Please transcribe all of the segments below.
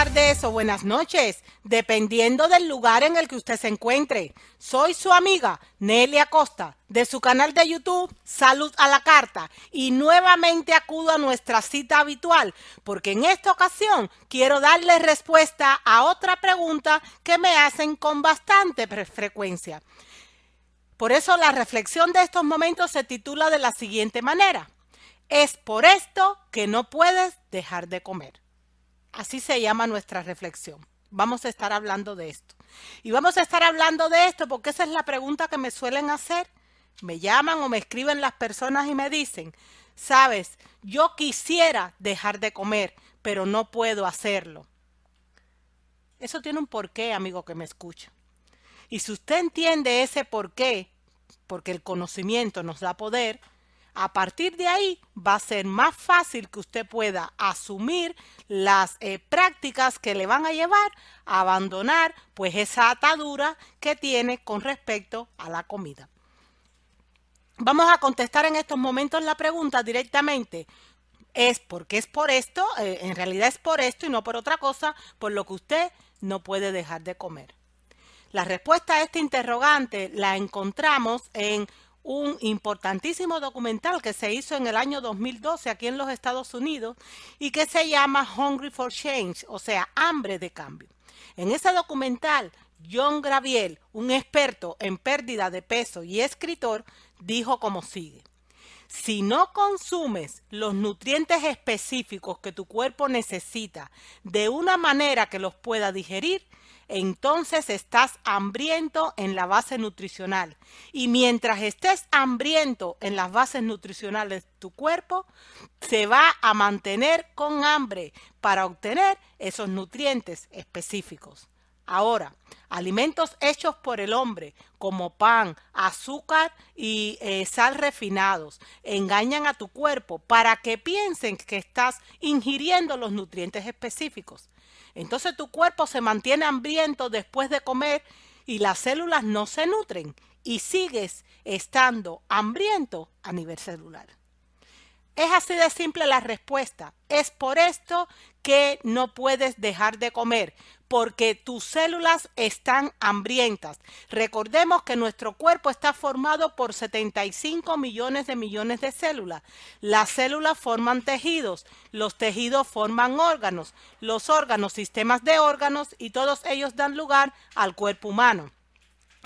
tardes o buenas noches, dependiendo del lugar en el que usted se encuentre. Soy su amiga Nelly Acosta de su canal de YouTube Salud a la Carta y nuevamente acudo a nuestra cita habitual porque en esta ocasión quiero darle respuesta a otra pregunta que me hacen con bastante frecuencia. Por eso la reflexión de estos momentos se titula de la siguiente manera. Es por esto que no puedes dejar de comer. Así se llama nuestra reflexión. Vamos a estar hablando de esto. Y vamos a estar hablando de esto porque esa es la pregunta que me suelen hacer. Me llaman o me escriben las personas y me dicen, sabes, yo quisiera dejar de comer, pero no puedo hacerlo. Eso tiene un porqué, amigo que me escucha. Y si usted entiende ese porqué, porque el conocimiento nos da poder, a partir de ahí va a ser más fácil que usted pueda asumir las eh, prácticas que le van a llevar a abandonar pues esa atadura que tiene con respecto a la comida. Vamos a contestar en estos momentos la pregunta directamente es porque es por esto, eh, en realidad es por esto y no por otra cosa, por lo que usted no puede dejar de comer. La respuesta a este interrogante la encontramos en un importantísimo documental que se hizo en el año 2012 aquí en los Estados Unidos y que se llama Hungry for Change, o sea, hambre de cambio. En ese documental, John Graviel, un experto en pérdida de peso y escritor, dijo como sigue. Si no consumes los nutrientes específicos que tu cuerpo necesita de una manera que los pueda digerir, entonces estás hambriento en la base nutricional. Y mientras estés hambriento en las bases nutricionales, de tu cuerpo se va a mantener con hambre para obtener esos nutrientes específicos. Ahora, alimentos hechos por el hombre, como pan, azúcar y eh, sal refinados, engañan a tu cuerpo para que piensen que estás ingiriendo los nutrientes específicos. Entonces tu cuerpo se mantiene hambriento después de comer y las células no se nutren y sigues estando hambriento a nivel celular. Es así de simple la respuesta. Es por esto que no puedes dejar de comer, porque tus células están hambrientas. Recordemos que nuestro cuerpo está formado por 75 millones de millones de células. Las células forman tejidos, los tejidos forman órganos, los órganos sistemas de órganos y todos ellos dan lugar al cuerpo humano.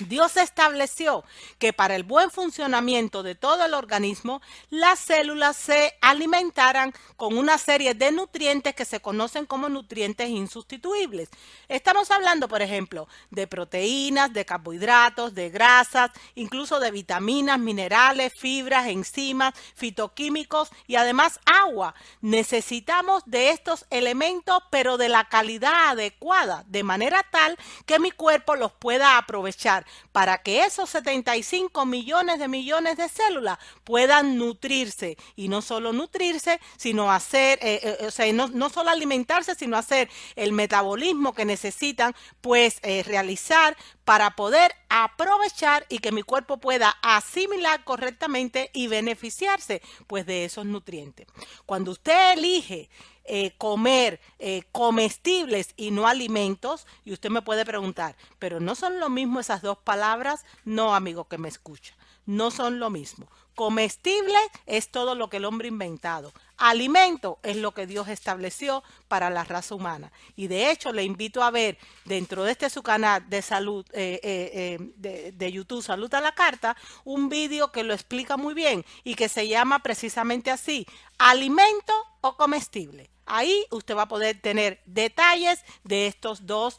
Dios estableció que para el buen funcionamiento de todo el organismo, las células se alimentaran con una serie de nutrientes que se conocen como nutrientes insustituibles. Estamos hablando, por ejemplo, de proteínas, de carbohidratos, de grasas, incluso de vitaminas, minerales, fibras, enzimas, fitoquímicos y además agua. Necesitamos de estos elementos, pero de la calidad adecuada, de manera tal que mi cuerpo los pueda aprovechar para que esos 75 millones de millones de células puedan nutrirse y no solo nutrirse, sino hacer, eh, eh, o sea, no, no, solo alimentarse, sino hacer el metabolismo que necesitan, pues eh, realizar para poder aprovechar y que mi cuerpo pueda asimilar correctamente y beneficiarse pues de esos nutrientes. Cuando usted elige eh, comer eh, comestibles y no alimentos. Y usted me puede preguntar, pero ¿no son lo mismo esas dos palabras? No, amigo que me escucha, no son lo mismo. Comestible es todo lo que el hombre ha inventado. Alimento es lo que Dios estableció para la raza humana. Y de hecho le invito a ver dentro de este su canal de salud eh, eh, eh, de, YouTube, Salud a la Carta, un vídeo que lo explica muy bien y que se llama precisamente así, alimento o comestible. Ahí usted va a poder tener detalles de estos dos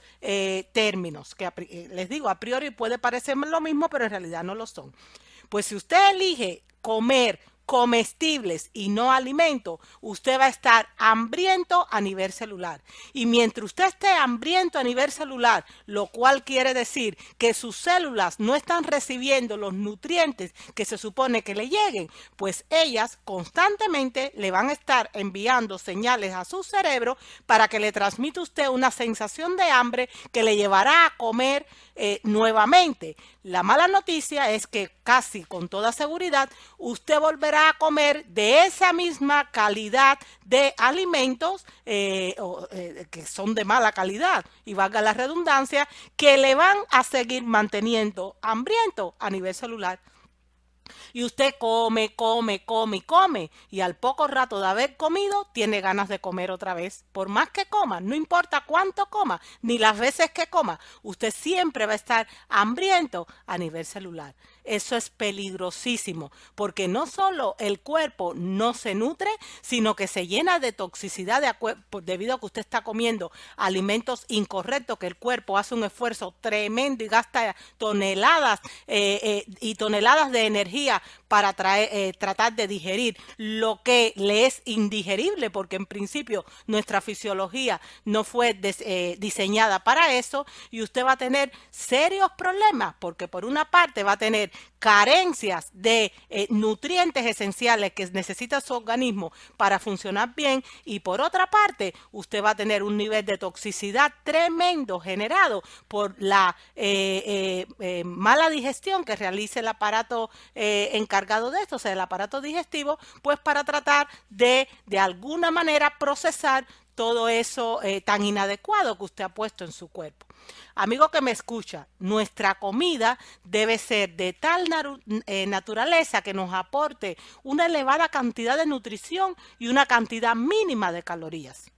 términos, que les digo, a priori puede parecer lo mismo, pero en realidad no lo son. Pues si usted elige comer comestibles y no alimento, usted va a estar hambriento a nivel celular. Y mientras usted esté hambriento a nivel celular, lo cual quiere decir que sus células no están recibiendo los nutrientes que se supone que le lleguen, pues ellas constantemente le van a estar enviando señales a su cerebro para que le transmita usted una sensación de hambre que le llevará a comer eh, nuevamente. La mala noticia es que casi con toda seguridad usted volverá a comer de esa misma calidad de alimentos eh, eh, que son de mala calidad, y valga la redundancia, que le van a seguir manteniendo hambriento a nivel celular. Y usted come, come, come y come. Y al poco rato de haber comido, tiene ganas de comer otra vez. Por más que coma, no importa cuánto coma, ni las veces que coma, usted siempre va a estar hambriento a nivel celular. Eso es peligrosísimo, porque no solo el cuerpo no se nutre, sino que se llena de toxicidad debido a que usted está comiendo alimentos incorrectos, que el cuerpo hace un esfuerzo tremendo y gasta toneladas eh, eh, y toneladas de energía para eh, tratar de digerir lo que le es indigerible, porque en principio nuestra fisiología no fue eh, diseñada para eso y usted va a tener serios problemas, porque por una parte va a tener carencias de eh, nutrientes esenciales que necesita su organismo para funcionar bien y por otra parte usted va a tener un nivel de toxicidad tremendo generado por la mala digestión que realice el aparato en de esto, o sea, el aparato digestivo, pues para tratar de, de alguna manera, procesar todo eso eh, tan inadecuado que usted ha puesto en su cuerpo. Amigo que me escucha, nuestra comida debe ser de tal eh, naturaleza que nos aporte una elevada cantidad de nutrición y una cantidad mínima de calorías.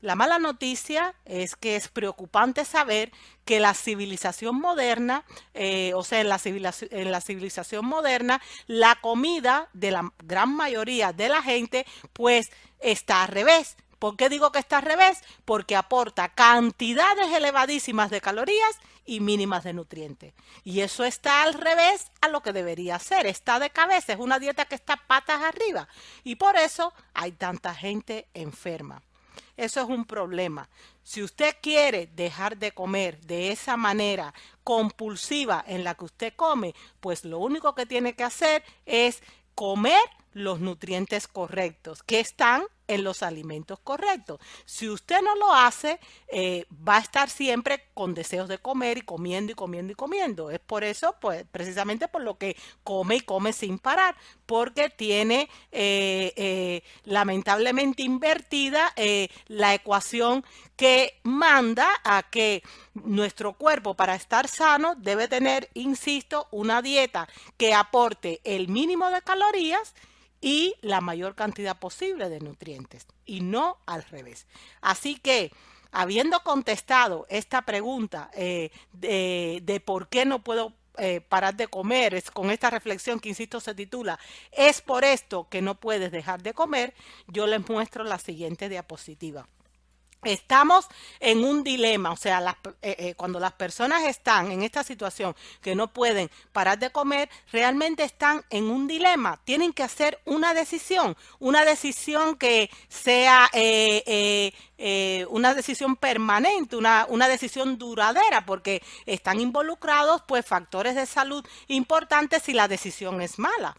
La mala noticia es que es preocupante saber que la civilización moderna, eh, o sea, en la, civilización, en la civilización moderna, la comida de la gran mayoría de la gente, pues está al revés. ¿Por qué digo que está al revés? Porque aporta cantidades elevadísimas de calorías y mínimas de nutrientes. Y eso está al revés a lo que debería ser. Está de cabeza, es una dieta que está patas arriba. Y por eso hay tanta gente enferma. Eso es un problema. Si usted quiere dejar de comer de esa manera compulsiva en la que usted come, pues lo único que tiene que hacer es comer los nutrientes correctos que están en los alimentos correctos. Si usted no lo hace, eh, va a estar siempre con deseos de comer y comiendo y comiendo y comiendo. Es por eso, pues, precisamente por lo que come y come sin parar, porque tiene eh, eh, lamentablemente invertida la ecuación que manda a que nuestro cuerpo para estar sano debe tener, insisto, una dieta que aporte el mínimo de calorías y la mayor cantidad posible de nutrientes y no al revés. Así que, habiendo contestado esta pregunta eh, de, por qué no puedo eh, parar de comer, es con esta reflexión que, insisto, se titula, es por esto que no puedes dejar de comer, yo les muestro la siguiente diapositiva. Estamos en un dilema, o sea, eh, eh, cuando las personas están en esta situación que no pueden parar de comer, realmente están en un dilema. Tienen que hacer una decisión, una decisión que sea eh, una decisión permanente, una, una, decisión duradera, porque están involucrados pues factores de salud importantes si la decisión es mala.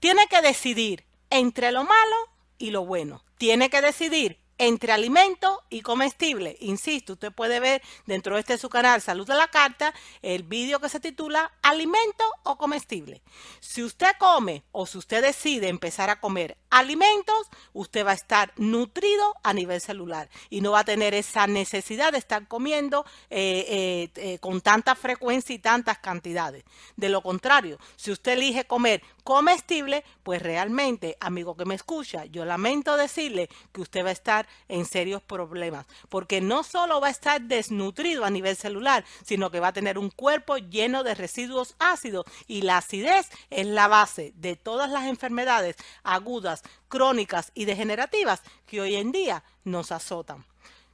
Tiene que decidir entre lo malo y lo bueno. Tiene que decidir entre alimento y comestible. Insisto, usted puede ver dentro de este su canal Salud de la Carta el vídeo que se titula Alimento o comestible. Si usted come o si usted decide empezar a comer alimentos, usted va a estar nutrido a nivel celular y no va a tener esa necesidad de estar comiendo eh, eh, eh, con tanta frecuencia y tantas cantidades. De lo contrario, si usted elige comer comestible, pues realmente, amigo que me escucha, yo lamento decirle que usted va a estar en serios problemas, porque no solo va a estar desnutrido a nivel celular, sino que va a tener un cuerpo lleno de residuos ácidos y la acidez es la base de todas las enfermedades agudas crónicas y degenerativas que hoy en día nos azotan.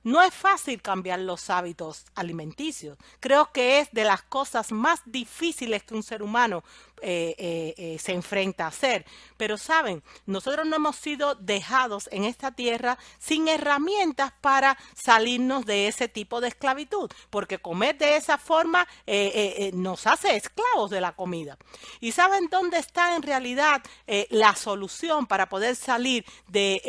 No es fácil cambiar los hábitos alimenticios. Creo que es de las cosas más difíciles que un ser humano eh, eh, eh, se enfrenta a hacer. Pero saben, nosotros no hemos sido dejados en esta tierra sin herramientas para salirnos de ese tipo de esclavitud, porque comer de esa forma nos hace esclavos de la comida. ¿Y saben dónde está en realidad la solución para poder salir de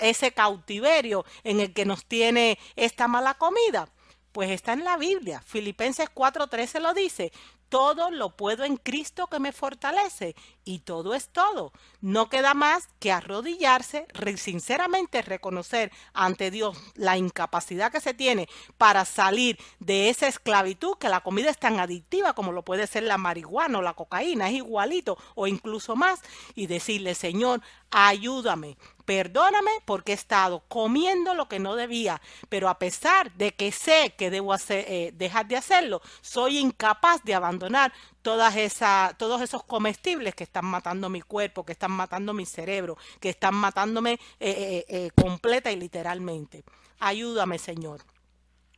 ese cautiverio en el que nos tiene esta mala comida? Pues está en la Biblia. Filipenses 4:13 lo dice todo lo puedo en Cristo que me fortalece y todo es todo. No queda más que arrodillarse, sinceramente reconocer ante Dios la incapacidad que se tiene para salir de esa esclavitud, que la comida es tan adictiva como lo puede ser la marihuana o la cocaína, es igualito o incluso más, y decirle, Señor, ayúdame, perdóname porque he estado comiendo lo que no debía, pero a pesar de que sé que debo eh, dejar de hacerlo, soy incapaz de abandonar todas esa, todos esos comestibles que están matando mi cuerpo, que están matando mi cerebro, que están matándome eh, eh, eh, completa y literalmente. Ayúdame, Señor.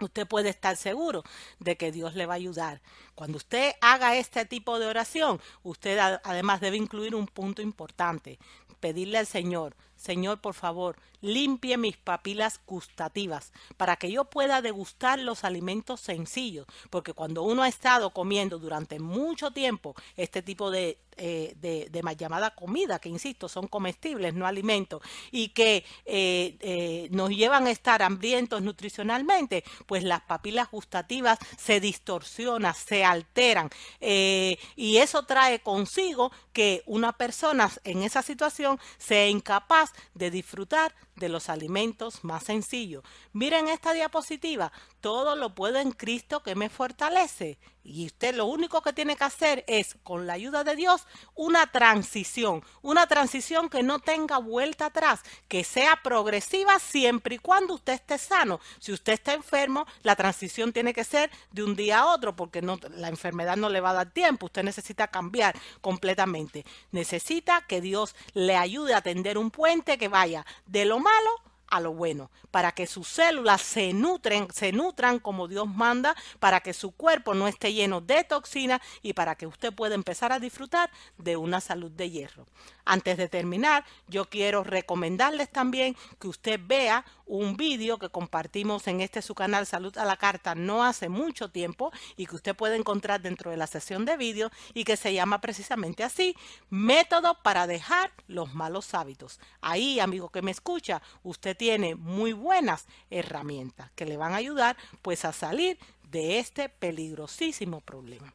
Usted puede estar seguro de que Dios le va a ayudar. Cuando usted haga este tipo de oración, usted además debe incluir un punto importante, pedirle al Señor, Señor, por favor, limpie mis papilas gustativas para que yo pueda degustar los alimentos sencillos, porque cuando uno ha estado comiendo durante mucho tiempo este tipo de, eh, más llamada comida, que insisto, son comestibles, no alimentos, y que eh, eh, nos llevan a estar hambrientos nutricionalmente, pues las papilas gustativas se distorsionan, se alteran, y eso trae consigo que una persona en esa situación sea incapaz de disfrutar de los alimentos más sencillos. Miren esta diapositiva, todo lo puedo en Cristo que me fortalece. Y usted lo único que tiene que hacer es, con la ayuda de Dios, una transición, una transición que no tenga vuelta atrás, que sea progresiva siempre y cuando usted esté sano. Si usted está enfermo, la transición tiene que ser de un día a otro, porque no, la enfermedad no le va a dar tiempo, usted necesita cambiar completamente. Necesita que Dios le ayude a tender un puente que vaya de lo más malo a lo bueno, para que sus células se nutren, se nutran como Dios manda, para que su cuerpo no esté lleno de toxinas y para que usted pueda empezar a disfrutar de una salud de hierro. Antes de terminar, yo quiero recomendarles también que usted vea un vídeo que compartimos en este su canal Salud a la Carta no hace mucho tiempo y que usted puede encontrar dentro de la sesión de vídeos y que se llama precisamente así, método para dejar los malos hábitos. Ahí, amigo que me escucha, usted tiene muy buenas herramientas que le van a ayudar pues a salir de este peligrosísimo problema.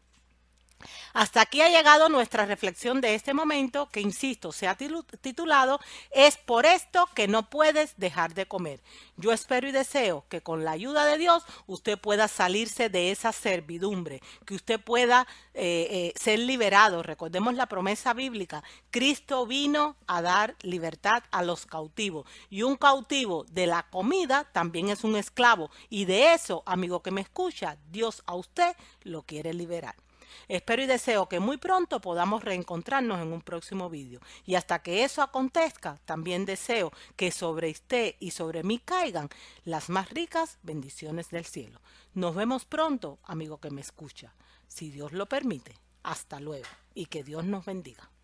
Hasta aquí ha llegado nuestra reflexión de este momento, que insisto, se ha titulado Es por esto que no puedes dejar de comer. Yo espero y deseo que con la ayuda de Dios usted pueda salirse de esa servidumbre, que usted pueda eh, eh, ser liberado. Recordemos la promesa bíblica, Cristo vino a dar libertad a los cautivos y un cautivo de la comida también es un esclavo y de eso, amigo que me escucha, Dios a usted lo quiere liberar. Espero y deseo que muy pronto podamos reencontrarnos en un próximo vídeo. Y hasta que eso acontezca, también deseo que sobre usted y sobre mí caigan las más ricas bendiciones del cielo. Nos vemos pronto, amigo que me escucha, si Dios lo permite. Hasta luego y que Dios nos bendiga.